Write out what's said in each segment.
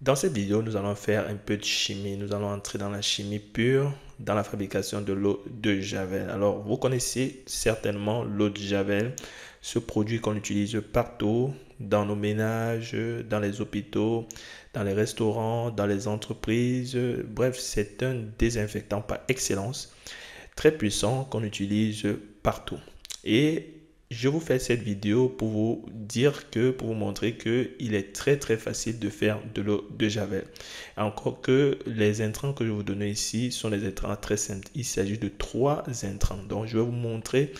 Dans cette vidéo, nous allons faire un peu de chimie. Nous allons entrer dans la chimie pure, dans la fabrication de l'eau de Javel. Alors, vous connaissez certainement l'eau de Javel, ce produit qu'on utilise partout, dans nos ménages, dans les hôpitaux, dans les restaurants, dans les entreprises. Bref, c'est un désinfectant par excellence, très puissant qu'on utilise partout. Et je vous fais cette vidéo pour vous dire que, pour vous montrer que il est très très facile de faire de l'eau de Javel. Encore que les intrants que je vous donne ici sont des intrants très simples. Il s'agit de trois intrants. Donc je vais vous montrer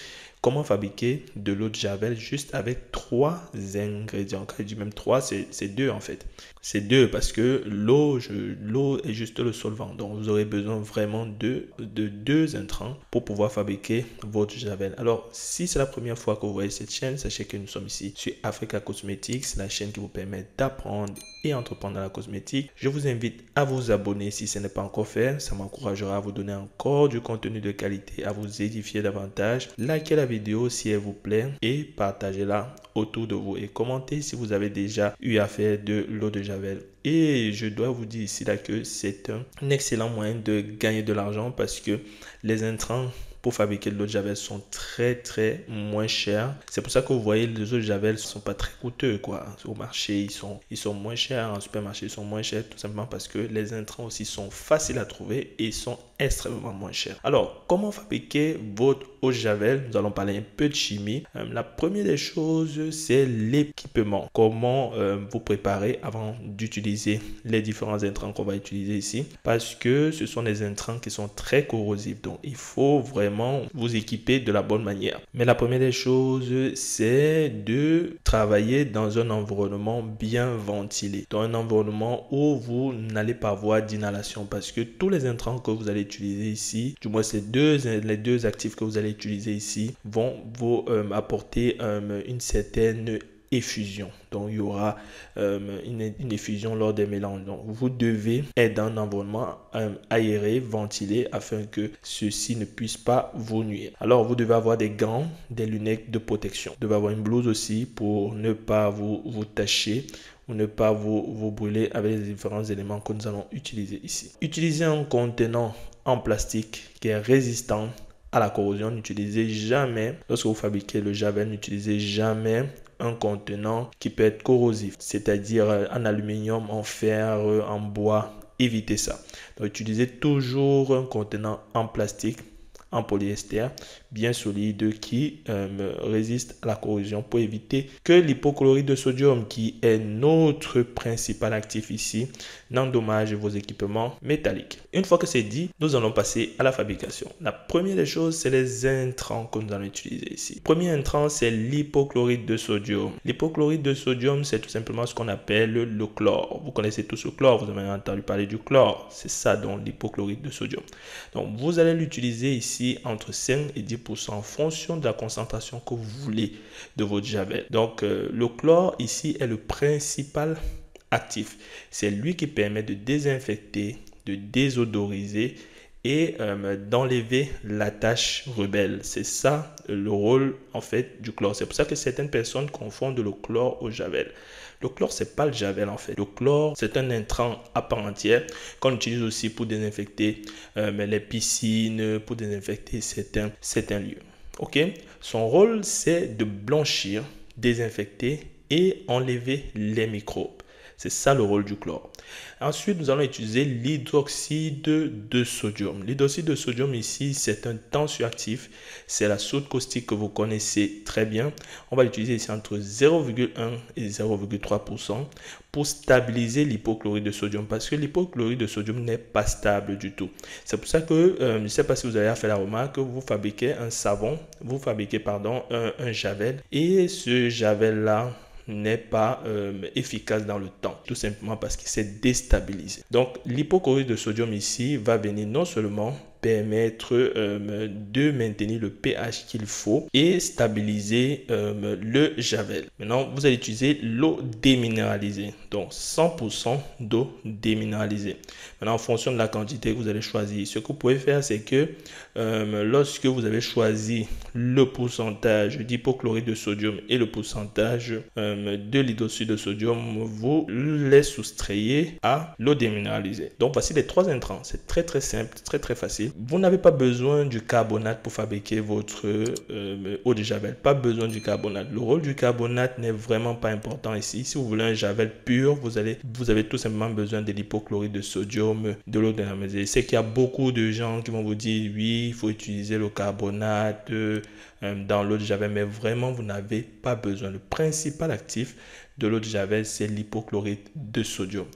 Comment fabriquer de l'eau de Javel juste avec trois ingrédients Quand je dis même trois, c'est deux en fait. C'est deux parce que l'eau l'eau est juste le solvant. Donc vous aurez besoin vraiment de, de deux intrants pour pouvoir fabriquer votre Javel. Alors si c'est la première fois que vous voyez cette chaîne, sachez que nous sommes ici sur Africa Cosmetics, la chaîne qui vous permet d'apprendre et entreprendre la cosmétique. Je vous invite à vous abonner si ce n'est pas encore fait. Ça m'encouragera à vous donner encore du contenu de qualité, à vous édifier davantage. Likez la vidéo si elle vous plaît et partagez-la autour de vous et commentez si vous avez déjà eu affaire de l'eau de Javel. Et je dois vous dire ici là que c'est un excellent moyen de gagner de l'argent parce que les intrants pour fabriquer l'eau de javel sont très très moins chers. C'est pour ça que vous voyez les eaux de javel sont pas très coûteux quoi. Au marché ils sont ils sont moins chers, en supermarché ils sont moins chers tout simplement parce que les intrants aussi sont faciles à trouver et sont extrêmement moins cher. Alors, comment fabriquer votre eau Javel Nous allons parler un peu de chimie. Euh, la première des choses, c'est l'équipement. Comment euh, vous préparer avant d'utiliser les différents intrants qu'on va utiliser ici parce que ce sont des intrants qui sont très corrosifs. Donc, il faut vraiment vous équiper de la bonne manière. Mais la première des choses, c'est de travailler dans un environnement bien ventilé, dans un environnement où vous n'allez pas avoir d'inhalation parce que tous les intrants que vous allez utiliser ici, du moins ces deux, les deux actifs que vous allez utiliser ici vont vous euh, apporter euh, une certaine effusion. Donc, il y aura euh, une, effusion lors des mélanges. Donc, vous devez être dans un environnement aéré, ventilé, afin que ceci ne puisse pas vous nuire. Alors, vous devez avoir des gants, des lunettes de protection. Vous devez avoir une blouse aussi pour ne pas vous, vous tacher ou ne pas vous, vous brûler avec les différents éléments que nous allons utiliser ici. Utilisez un contenant plastique qui est résistant à la corrosion. N'utilisez jamais, lorsque vous fabriquez le javel, n'utilisez jamais un contenant qui peut être corrosif, c'est-à-dire euh, en aluminium, en fer, euh, en bois. Évitez ça. utilisez toujours un contenant en plastique, en polyester, bien solide qui euh, résiste à la corrosion pour éviter que l'hypochlorite de sodium qui est notre principal actif ici n'endommage vos équipements métalliques. Une fois que c'est dit, nous allons passer à la fabrication. La première des choses, c'est les intrants que nous allons utiliser ici. premier intrant, c'est l'hypochlorite de sodium. L'hypochlorite de sodium, c'est tout simplement ce qu'on appelle le chlore. Vous connaissez tous le chlore, vous avez entendu parler du chlore. C'est ça donc l'hypochlorite de sodium. Donc vous allez l'utiliser ici entre 5 et 10 en fonction de la concentration que vous voulez de votre javel. Donc euh, le chlore ici est le principal actif. C'est lui qui permet de désinfecter, de désodoriser et euh, d'enlever la tâche rebelle. C'est ça le rôle en fait du chlore. C'est pour ça que certaines personnes confondent le chlore au javel. Le chlore, c'est pas le javel en fait. Le chlore, c'est un intrant à part entière qu'on utilise aussi pour désinfecter euh, les piscines, pour désinfecter certains, certains lieux. Ok Son rôle, c'est de blanchir, désinfecter et enlever les micros. C'est ça le rôle du chlore. Ensuite, nous allons utiliser l'hydroxyde de sodium. L'hydroxyde de sodium ici, c'est un tensioactif. C'est la soude caustique que vous connaissez très bien. On va l'utiliser ici entre 0,1 et 0,3% pour stabiliser l'hypochlorite de sodium parce que l'hypochlorite de sodium n'est pas stable du tout. C'est pour ça que, euh, je ne sais pas si vous avez fait la remarque, vous fabriquez un savon, vous fabriquez, pardon, un javel et ce javel-là, n'est pas euh, efficace dans le temps, tout simplement parce qu'il s'est déstabilisé. Donc l'hypochlorite de sodium ici va venir non seulement permettre euh, de maintenir le pH qu'il faut et stabiliser euh, le javel. Maintenant, vous allez utiliser l'eau déminéralisée, donc 100% d'eau déminéralisée. Maintenant, en fonction de la quantité que vous allez choisir, ce que vous pouvez faire, c'est que euh, lorsque vous avez choisi le pourcentage d'hypochlorite de sodium et le pourcentage de l'hydroxyde de sodium, vous les soustrayez à l'eau déminéralisée. Donc voici les trois intrants. C'est très très simple, très très facile. Vous n'avez pas besoin du carbonate pour fabriquer votre euh, eau de javel. Pas besoin du carbonate. Le rôle du carbonate n'est vraiment pas important ici. Si vous voulez un javel pur, vous, avez tout simplement besoin de l'hypochlorite de sodium, de l'eau de la maison. C'est qu'il y a beaucoup de gens qui vont vous dire oui, il faut utiliser le carbonate euh, dans l'eau de javel, mais vraiment, vous n'avez pas besoin. Le principal actif de l'eau de javel, c'est l'hypochlorite de sodium.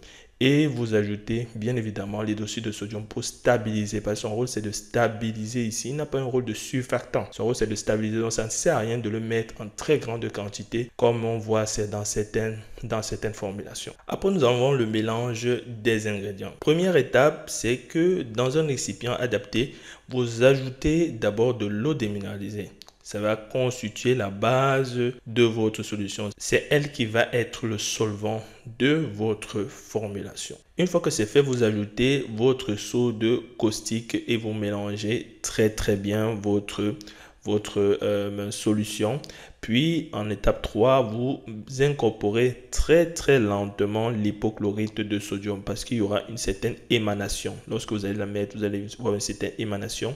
Et vous ajoutez bien évidemment les dossiers de sodium pour stabiliser. Parce que son rôle, c'est de stabiliser ici. Il n'a pas un rôle de surfactant. Son rôle, c'est de stabiliser. Donc, ça ne sert à rien de le mettre en très grande quantité, comme on voit c'est dans certaines, dans certaines formulations. Après, nous avons le mélange des ingrédients. Première étape, c'est que dans un récipient adapté, vous ajoutez d'abord de l'eau déminéralisée. Ça va constituer la base de votre solution. C'est elle qui va être le solvant de votre formulation. Une fois que c'est fait, vous ajoutez votre seau de caustique et vous mélangez très très bien votre votre euh, solution puis en étape 3, vous incorporez très très lentement l'hypochlorite de sodium parce qu'il y aura une certaine émanation. Lorsque vous allez la mettre, vous allez voir une certaine émanation.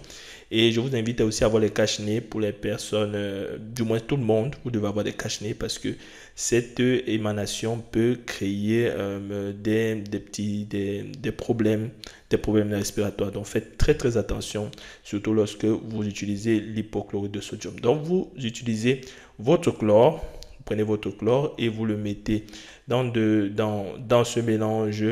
Et je vous invite aussi à avoir les cache-nez pour les personnes, euh, du moins tout le monde, vous devez avoir des cache-nez parce que cette émanation peut créer euh, des, petits des problèmes, des problèmes respiratoires. Donc faites très très attention, surtout lorsque vous utilisez l'hypochlorite de sodium. Donc vous utilisez votre chlore, vous prenez votre chlore et vous le mettez dans, dans, ce mélange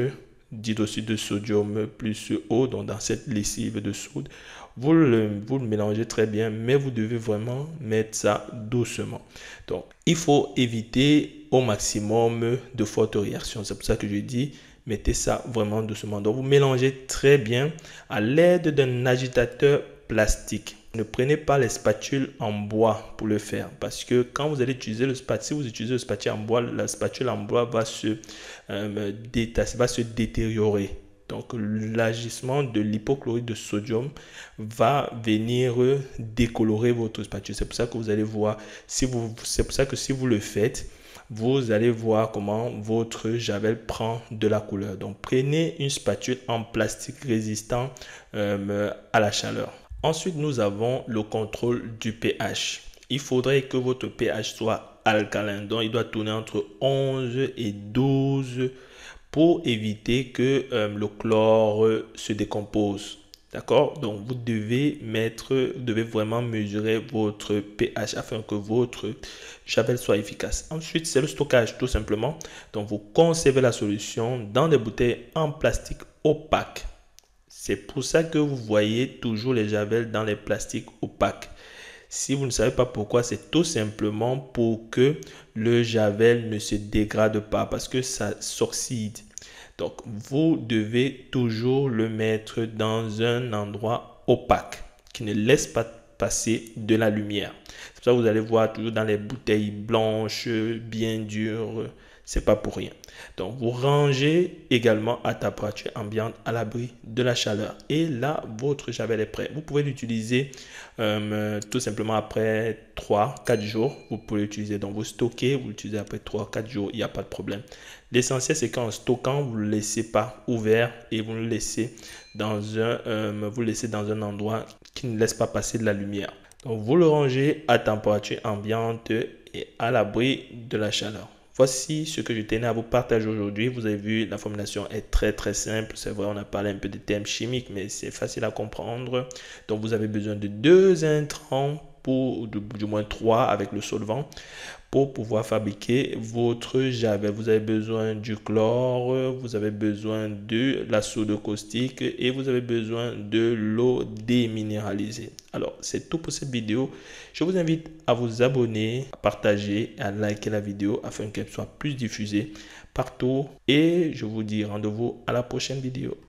d'hydroxyde de sodium plus eau, donc dans cette lessive de soude. Vous le, vous le mélangez très bien, mais vous devez vraiment mettre ça doucement. Donc, il faut éviter au maximum de fortes réactions. C'est pour ça que je dis, mettez ça vraiment doucement. Donc, vous mélangez très bien à l'aide d'un agitateur plastique. Ne prenez pas les spatules en bois pour le faire parce que quand vous allez utiliser le spatule, si vous utilisez le spatule en bois, la spatule en bois va se, euh, va se détériorer. Donc l'agissement de l'hypochlorite de sodium va venir décolorer votre spatule. C'est pour ça que vous allez voir, si c'est pour ça que si vous le faites, vous allez voir comment votre javel prend de la couleur. Donc prenez une spatule en plastique résistant euh, à la chaleur. Ensuite, nous avons le contrôle du pH. Il faudrait que votre pH soit alcalin, donc il doit tourner entre 11 et 12 pour éviter que euh, le chlore se décompose. D'accord Donc, vous devez mettre, devez vraiment mesurer votre pH afin que votre javel soit efficace. Ensuite, c'est le stockage tout simplement. Donc, vous conservez la solution dans des bouteilles en plastique opaque c'est pour ça que vous voyez toujours les javel dans les plastiques opaques. Si vous ne savez pas pourquoi, c'est tout simplement pour que le javel ne se dégrade pas parce que ça s'oxyde. Donc, vous devez toujours le mettre dans un endroit opaque qui ne laisse pas passer de la lumière. C'est pour ça que vous allez voir toujours dans les bouteilles blanches, bien dures, c'est pas pour rien. Donc, vous rangez également à température ambiante à l'abri de la chaleur. Et là, votre javel est prêt. Vous pouvez l'utiliser euh, tout simplement après 3-4 jours. Vous pouvez l'utiliser. Donc, vous stockez, vous l'utilisez après 3-4 jours. Il n'y a pas de problème. L'essentiel, c'est qu'en stockant, vous ne le laissez pas ouvert et vous le laissez dans un, euh, vous le laissez dans un endroit qui ne laisse pas passer de la lumière. Donc, vous le rangez à température ambiante et à l'abri de la chaleur. Voici ce que je tenais à vous partager aujourd'hui. Vous avez vu, la formulation est très très simple. C'est vrai, on a parlé un peu des thèmes chimiques, mais c'est facile à comprendre. Donc vous avez besoin de deux intrants pour du moins trois avec le solvant pour pouvoir fabriquer votre javel. Vous avez besoin du chlore, vous avez besoin de la soude caustique et vous avez besoin de l'eau déminéralisée. Alors, c'est tout pour cette vidéo. Je vous invite à vous abonner, à partager à liker la vidéo afin qu'elle soit plus diffusée partout. Et je vous dis rendez-vous à la prochaine vidéo.